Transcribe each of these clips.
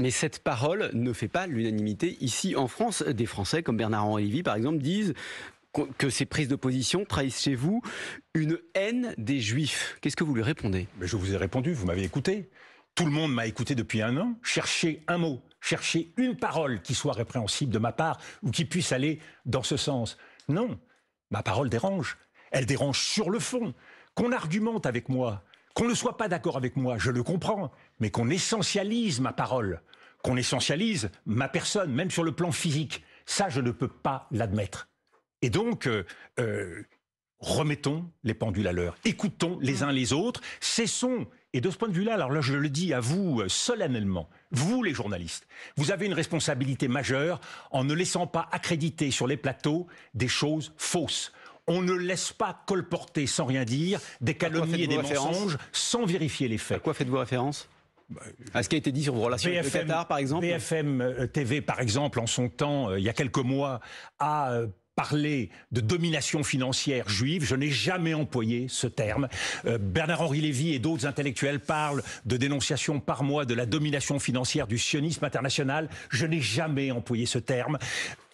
Mais cette parole ne fait pas l'unanimité ici en France. Des Français comme Bernard-Henri Lévy, par exemple, disent que ces prises d'opposition position trahissent chez vous une haine des Juifs. Qu'est-ce que vous lui répondez Je vous ai répondu, vous m'avez écouté. Tout le monde m'a écouté depuis un an. Cherchez un mot, cherchez une parole qui soit répréhensible de ma part ou qui puisse aller dans ce sens. Non, ma parole dérange. Elle dérange sur le fond. Qu'on argumente avec moi, qu'on ne soit pas d'accord avec moi, je le comprends, mais qu'on essentialise ma parole, qu'on essentialise ma personne, même sur le plan physique, ça, je ne peux pas l'admettre. Et donc, euh, euh, remettons les pendules à l'heure, écoutons les uns les autres, cessons. Et de ce point de vue-là, alors là, je le dis à vous euh, solennellement, vous les journalistes, vous avez une responsabilité majeure en ne laissant pas accréditer sur les plateaux des choses fausses on ne laisse pas colporter sans rien dire des calomnies et des mensonges sans vérifier les faits. À quoi faites-vous référence bah, à ce qui a été dit sur vos relations BFM, avec le Qatar, par exemple BFM euh, TV, par exemple, en son temps, euh, il y a quelques mois, a euh, parlé de domination financière juive, je n'ai jamais employé ce terme. Bernard-Henri Lévy et d'autres intellectuels parlent de dénonciation par mois de la domination financière du sionisme international, je n'ai jamais employé ce terme.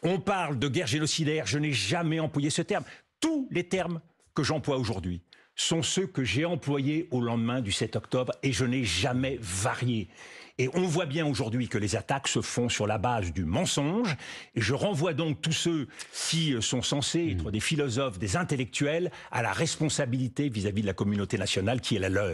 On parle de guerre génocidaire, je n'ai jamais employé ce terme tous les termes que j'emploie aujourd'hui sont ceux que j'ai employés au lendemain du 7 octobre et je n'ai jamais varié. Et on voit bien aujourd'hui que les attaques se font sur la base du mensonge. Et je renvoie donc tous ceux qui euh, sont censés être hmm. des philosophes, des intellectuels, à la responsabilité vis-à-vis -vis de la communauté nationale qui est la leur.